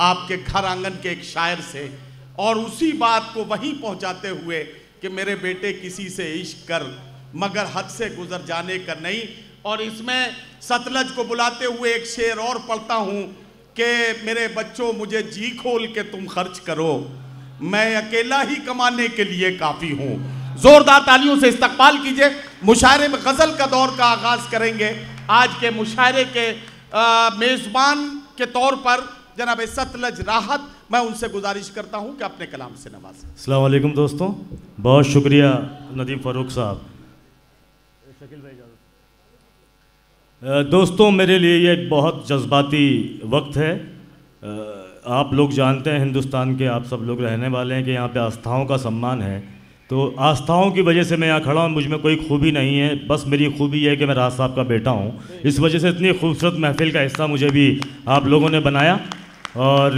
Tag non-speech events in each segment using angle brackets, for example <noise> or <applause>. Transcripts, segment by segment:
आपके घर आंगन के एक शायर से और उसी बात को वहीं पहुंचाते हुए कि मेरे बेटे किसी से इश्क कर मगर हद से गुजर जाने का नहीं और इसमें सतलज को बुलाते हुए एक शेर और पढ़ता हूँ कि मेरे बच्चों मुझे जी खोल के तुम खर्च करो मैं अकेला ही कमाने के लिए काफ़ी हूँ ज़ोरदार तालियों से इस्तकबाल कीजिए मुशायरे में गज़ल का दौर का आगाज़ करेंगे आज के मुशायरे के मेज़बान के तौर पर जनाब सतलज राहत मैं उनसे गुजारिश करता हूँ कि अपने कलाम से नवाज अलैक्म दोस्तों बहुत शुक्रिया नदीम फ़ारूक साहब दोस्तों मेरे लिए ये एक बहुत जज्बाती वक्त है आप लोग जानते हैं हिंदुस्तान के आप सब लोग रहने वाले हैं कि यहाँ पे आस्थाओं का सम्मान है तो आस्थाओं की वजह से मैं यहाँ खड़ा हूँ मुझ में कोई खूबी नहीं है बस मेरी खूबी है कि मैं राज साहब का बेटा हूँ इस वजह से इतनी खूबसूरत महफिल का हिस्सा मुझे भी आप लोगों ने बनाया और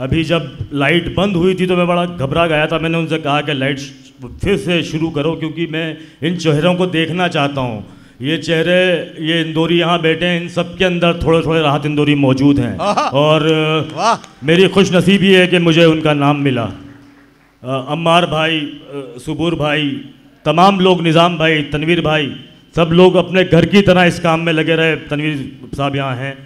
अभी जब लाइट बंद हुई थी तो मैं बड़ा घबरा गया था मैंने उनसे कहा कि लाइट फिर से शुरू करो क्योंकि मैं इन चेहरों को देखना चाहता हूँ ये चेहरे ये इंदौरी यहाँ बैठे हैं इन सब के अंदर थोड़े थोड़े राहत इंदौरी मौजूद हैं और मेरी खुश नसीबी है कि मुझे उनका नाम मिला अम्मार भाई सुबूर भाई तमाम लोग निज़ाम भाई तनवीर भाई सब लोग अपने घर की तरह इस काम में लगे रहे तनवीर साहब यहाँ हैं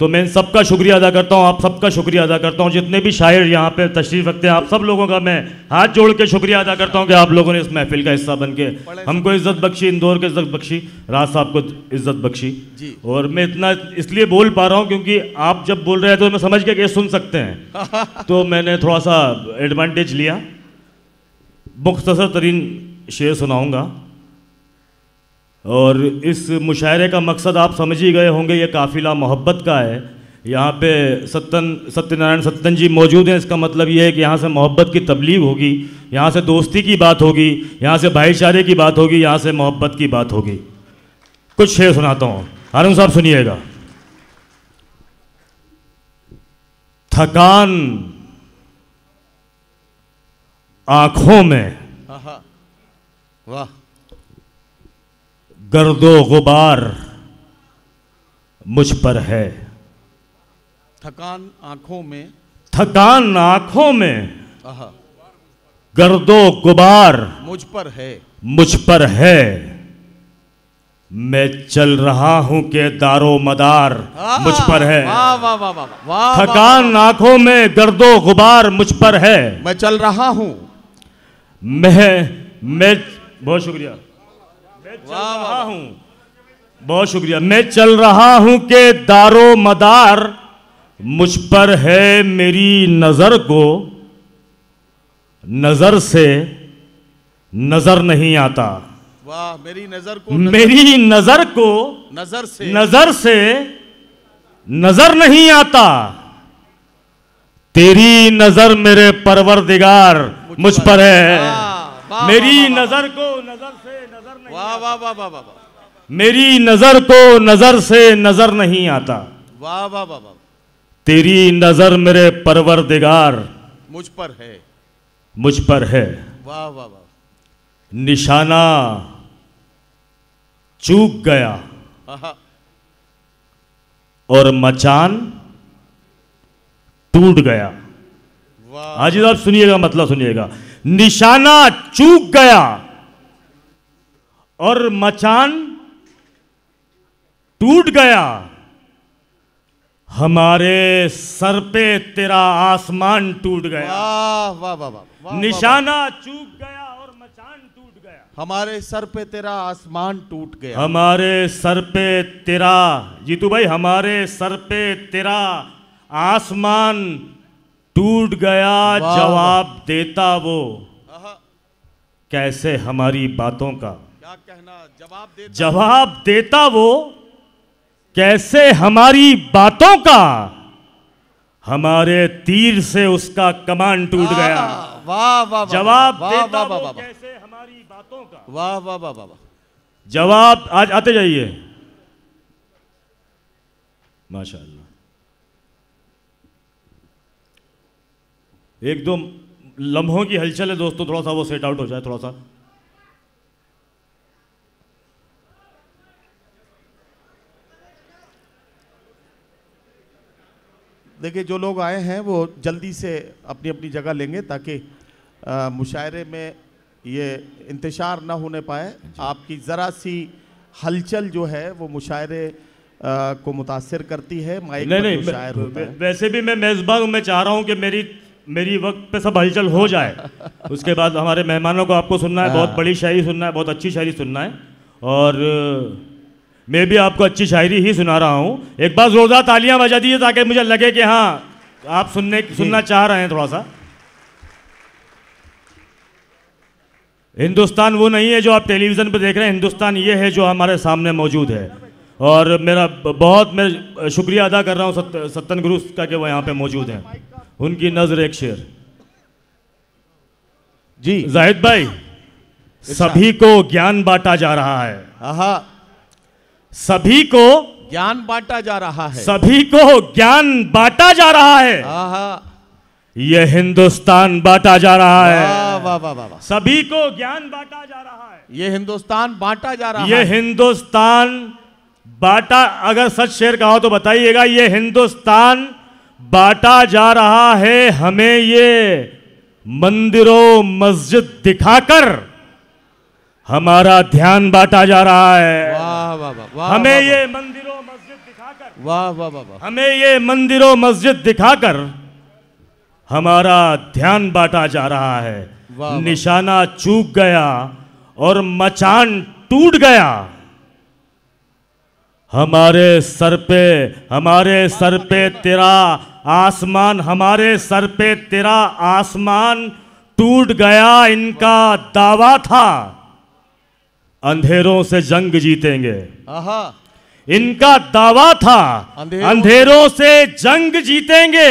तो मैं सबका शुक्रिया अदा करता हूँ आप सबका शुक्रिया अदा करता हूँ जितने भी शायर यहाँ पे तशरीफ रखते हैं आप सब लोगों का मैं हाथ जोड़ के शुक्रिया अदा करता हूँ कि आप लोगों ने इस महफिल का हिस्सा बन के हमको इज्जत बख्शी इंदौर को इज्जत बख्शी राज साहब को इज्जत बख्शी और मैं इतना इसलिए बोल पा रहा हूँ क्योंकि आप जब बोल रहे हैं तो मैं समझ के ये सुन सकते हैं <laughs> तो मैंने थोड़ा सा एडवांटेज लिया मुख्तर तरीन शेर सुनाऊँगा और इस मुशायरे का मकसद आप समझ ही गए होंगे ये काफ़िला मोहब्बत का है यहाँ पे सत्तन सत्यनारायण सत्तन जी मौजूद हैं इसका मतलब ये है कि यहाँ से मोहब्बत की तबलीग होगी यहाँ से दोस्ती की बात होगी यहाँ से भाईचारे की बात होगी यहाँ से मोहब्बत की बात होगी कुछ शेर सुनाता हूँ हारून साहब सुनिएगा थकान आँखों में वाह गर्दो गुबार मुझ पर है थकान आंखों में थकान आंखों में गर्दो गुबार मुझ पर है मुझ पर है मैं चल रहा हूं के दारो मदार मुझ पर है वाह वाह वाह थकान आंखों में गर्दो गुबार मुझ पर है मैं चल रहा हूं मैं मैं बहुत शुक्रिया रहा हूं बहुत शुक्रिया मैं चल रहा हूं के दारो मदार मुझ पर है मेरी नजर को नजर से नजर नहीं आता वाह मेरी नजर को नजर मेरी नजर को नजर से नजर से नजर नहीं आता तेरी नजर मेरे परवरदिगार मुझ पर है मेरी नजर को नजर से मेरी नजर को तो नजर से नजर नहीं आता वाह वाह वाह वाह तेरी नजर मेरे परवरदिगार मुझ पर है मुझ पर है वाह वाह वाह निशाना चूक गया और मचान टूट गया हाजी साहब सुनिएगा मतलब सुनिएगा निशाना चूक गया और मचान टूट गया हमारे सर पे तेरा आसमान टूट गया वाह वाह वाह वाह निशाना चूक गया और मचान टूट गया हमारे सर पे तेरा आसमान टूट गया हमारे सर पे तेरा जीतू भाई हमारे सर पे तेरा आसमान टूट गया जवाब देता वो कैसे हमारी बातों का क्या कहना जवाब देता जवाब देता वो कैसे हमारी बातों का हमारे तीर से उसका कमान टूट गया वाह वाह जवाब देता वो कैसे हमारी बातों का वाह वाह वाह वाह जवाब आज आते जाइए माशाल्लाह एक दो लम्हों की हलचल है दोस्तों थोड़ा सा वो सेट आउट हो जाए थोड़ा सा देखिए जो लोग आए हैं वो जल्दी से अपनी अपनी जगह लेंगे ताकि मुशायरे में ये इंतशार ना होने पाए आपकी ज़रा सी हलचल जो है वो मुशायरे को मुतासर करती है माइक नहीं, नहीं, शायर होता है। वैसे भी मैं मेज़बान हूँ मैं चाह रहा हूँ कि मेरी मेरी वक्त पे सब हलचल हो जाए <laughs> उसके बाद हमारे मेहमानों को आपको सुनना है हाँ। बहुत बड़ी शायरी सुनना है बहुत अच्छी शायरी सुनना है और મેબી આપકો અચ્છી શાયરી હી સુના રહા હું એક બાર જોરદાર તાલિયાં વાજા દઈએ તાકે મુજે લગે કે હા આપ સુનને સુન્ના ચાહ રહે હે થોડા સા હિન્દુસ્તાન વો નહીં હે જો આપ ટેલિવિઝન પર દેખ રહે હે હિન્દુસ્તાન યે હે જો હમારે સામને મોજૂદ હે ઓર મેરા બહોત મે શુક્રિયા આદા કર રહા હું સત્તંગ ગુરુસ કા કે વો યહાં પે મોજૂદ હે unki nazar ek sher ji zaid bhai sabhi ko gyan baata ja raha hai aha सभी को ज्ञान बांटा जा रहा है सभी को ज्ञान बांटा जा रहा है यह हिंदुस्तान बांटा जा रहा है वाह वाह वाह सभी को ज्ञान बांटा जा रहा है यह हिंदुस्तान बांटा जा रहा है यह हिंदुस्तान बांटा अगर सच शेर कहा तो बताइएगा यह हिंदुस्तान बांटा जा रहा है हमें ये मंदिरों मस्जिद दिखाकर हमारा ध्यान बांटा जा रहा है वाह हमें ये मंदिरों मस्जिद दिखाकर वाह वाह वाह हमें ये मंदिरों मस्जिद दिखाकर हमारा ध्यान बांटा जा रहा है निशाना चूक गया और मचान टूट गया हमारे सर पे हमारे सर पे तेरा आसमान हमारे सर पे तेरा आसमान टूट गया इनका दावा था अंधेरों से जंग जीतेंगे इनका दावा था अंधेरों, अंधेरों से जंग जीतेंगे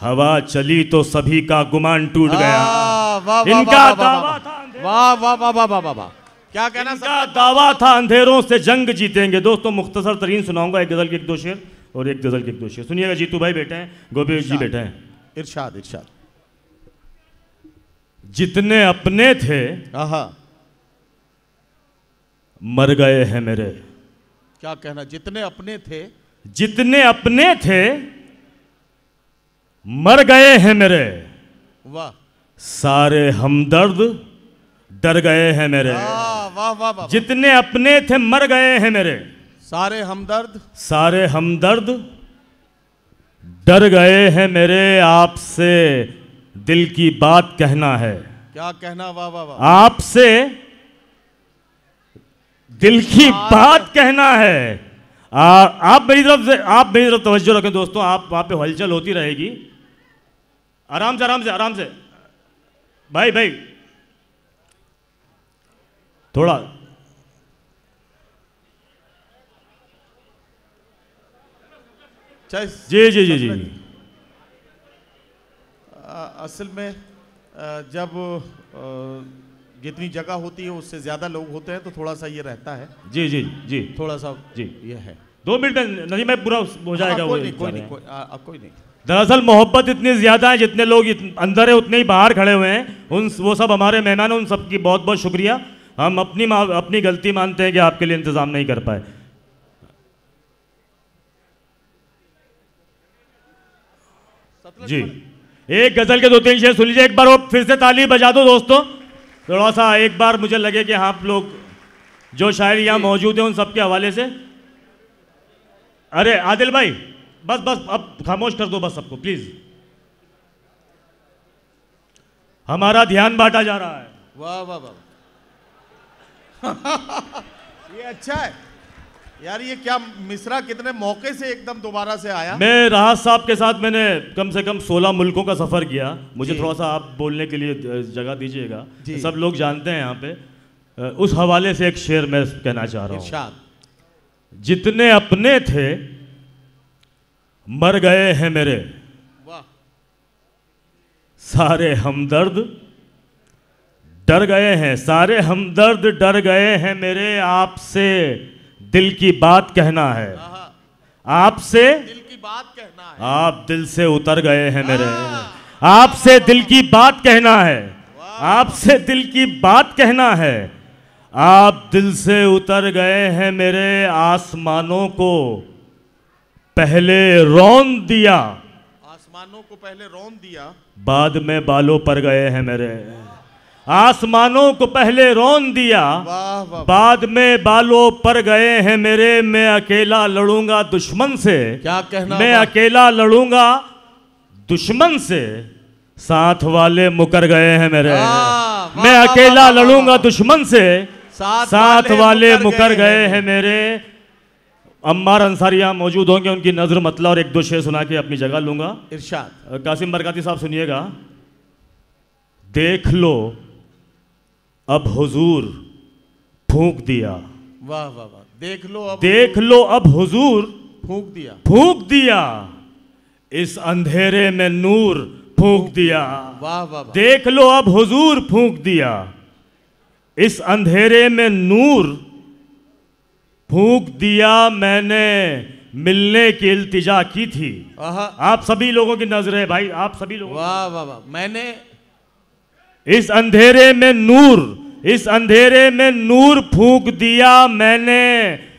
हवा चली तो सभी का गुमान टूट गया इनका दावा था वाह वाह वाह वाह क्या कहना इनका दावा था अंधेरों से जंग जीतेंगे दोस्तों मुख्तसर तरीन सुनाऊंगा एक गजल के एक दो शेर और एक गजल के एक दो शेर सुनिएगा जीतू भाई बैठे हैं गोपेश जी बैठे हैं इरशाद इरशाद जितने अपने थे मर गए हैं मेरे क्या कहना जितने अपने थे जितने अपने थे मर गए हैं मेरे वाह सारे हमदर्द डर गए हैं मेरे वाह वाह वाह जितने अपने थे मर गए हैं मेरे सारे हमदर्द सारे हमदर्द डर गए हैं मेरे आपसे दिल की बात कहना है क्या कहना वाह वाह वाह आपसे दिल की बात कहना है आ, आप मेरी तरफ से आप मेरी तरफ तवज्जो रखें दोस्तों आप वहां पे हलचल होती रहेगी आराम से आराम से आराम से भाई भाई थोड़ा जी जी जी जी असल में जब आ, जितनी जगह होती है उससे ज्यादा लोग होते हैं तो थोड़ा सा ये रहता है जी जी जी थोड़ा सा जी ये है दो मिनट नहीं मैं पूरा हो जाएगा हाँ, कोई नहीं कोई नहीं कोई अब कोई नहीं दरअसल मोहब्बत इतनी ज़्यादा है जितने लोग अंदर है उतने ही बाहर खड़े हुए हैं उन वो सब हमारे मेहमान उन सब की बहुत बहुत शुक्रिया हम अपनी अपनी गलती मानते हैं कि आपके लिए इंतज़ाम नहीं कर पाए जी एक गज़ल के दो तीन शेर सुन लीजिए एक बार वो फिर से ताली बजा दो दोस्तों थोड़ा सा एक बार मुझे लगे कि आप लोग जो शायर यहाँ मौजूद हैं उन सबके हवाले से अरे आदिल भाई बस बस अब खामोश कर दो बस सबको प्लीज हमारा ध्यान बांटा जा रहा है वाह वाह वाह <laughs> ये अच्छा है यार ये क्या मिश्रा कितने मौके से एकदम दोबारा से आया मैं राहत साहब के साथ मैंने कम से कम 16 मुल्कों का सफर किया मुझे थोड़ा सा आप बोलने के लिए जगह दीजिएगा सब लोग जानते हैं यहाँ पे उस हवाले से एक शेर मैं कहना चाह रहा हूँ जितने अपने थे मर गए हैं मेरे सारे हमदर्द डर गए हैं सारे हमदर्द डर गए हैं मेरे आपसे दिल की बात कहना है आपसे दिल की बात कहना है आप दिल से उतर गए हैं मेरे आपसे दिल की बात कहना है आपसे दिल की बात कहना है आप दिल से उतर गए हैं मेरे आसमानों को पहले रौन दिया आसमानों को पहले रौन दिया बाद में बालों पर गए हैं मेरे आसमानों को पहले रोन दिया वाह, वाह, बाद में बालों पर गए हैं मेरे मैं अकेला लड़ूंगा दुश्मन से क्या कहना मैं अकेला लड़ूंगा दुश्मन से साथ वाले मुकर गए हैं मेरे मैं अकेला लड़ूंगा दुश्मन से साथ, वाले मुकर गए हैं मेरे अम्मार अंसारी यहाँ मौजूद होंगे उनकी नज़र मतला और एक दो शेर सुना के अपनी जगह लूंगा इरशाद कासिम बरकाती साहब सुनिएगा देख लो अब हुजूर फूंक दिया वाह वाह वाह देख लो अब देख लो अब हुजूर फूंक दिया फूंक दिया इस अंधेरे में नूर फूंक दिया वाह वाह देख लो अब हुजूर फूंक दिया इस अंधेरे में नूर फूंक दिया मैंने मिलने की इल्तिजा की थी आप सभी लोगों की नजर है भाई आप सभी लोग वाह वाह वाह मैंने इस अंधेरे में नूर इस अंधेरे में नूर फूंक दिया मैंने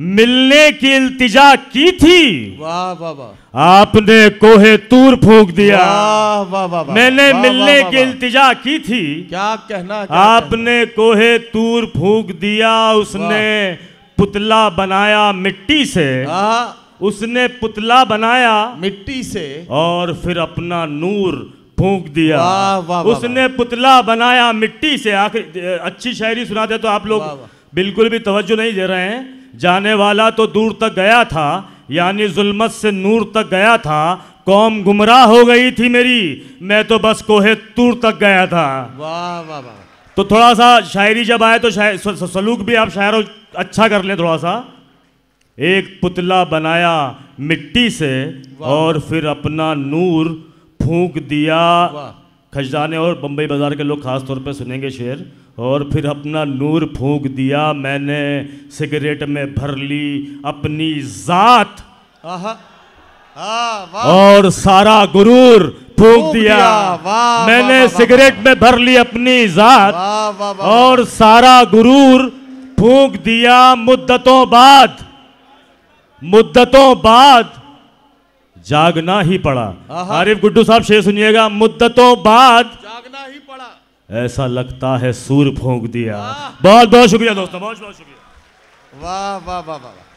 मिलने की इल्तिजा की थी वाह वाह वाह आपने कोहे तूर फूंक दिया वाह वाह वाह मैंने वा, मिलने वा, वा, की इल्तिजा की थी क्या कहना क्या आपने कहना? कोहे तूर फूंक दिया उसने पुतला बनाया मिट्टी से हाँ। उसने पुतला बनाया मिट्टी से और फिर अपना नूर फूंक दिया वा, वा, उसने पुतला बनाया मिट्टी से आखिर अच्छी शायरी सुनाते तो आप लोग वा, वा। बिल्कुल भी तवज्जो नहीं दे रहे हैं जाने वाला तो दूर तक गया था यानी जुल्मत से नूर तक गया था कौम गुमराह हो गई थी मेरी मैं तो बस कोहे तूर तक गया था वाह वाह वाह तो थोड़ा सा शायरी जब आए तो सलूक भी आप शायर अच्छा कर ले थोड़ा सा एक पुतला बनाया मिट्टी से और फिर अपना नूर फूंक दिया खजाने और बम्बई बाज़ार के लोग ख़ास तौर पे सुनेंगे शेर और फिर अपना नूर फूंक दिया मैंने सिगरेट में भर ली अपनी ज़ात और सारा गुरूर फूंक दिया मैंने सिगरेट में भर ली अपनी ज़ात और सारा गुरूर फूंक दिया मुद्दतों बाद मुद्दतों बाद जागना ही पड़ा आरिफ गुड्डू साहब शेर सुनिएगा मुद्दतों बाद जागना ही पड़ा ऐसा लगता है सूर फूंक दिया बहुत बहुत शुक्रिया दोस्तों बहुत बहुत शुक्रिया वाह वाह वाह वाह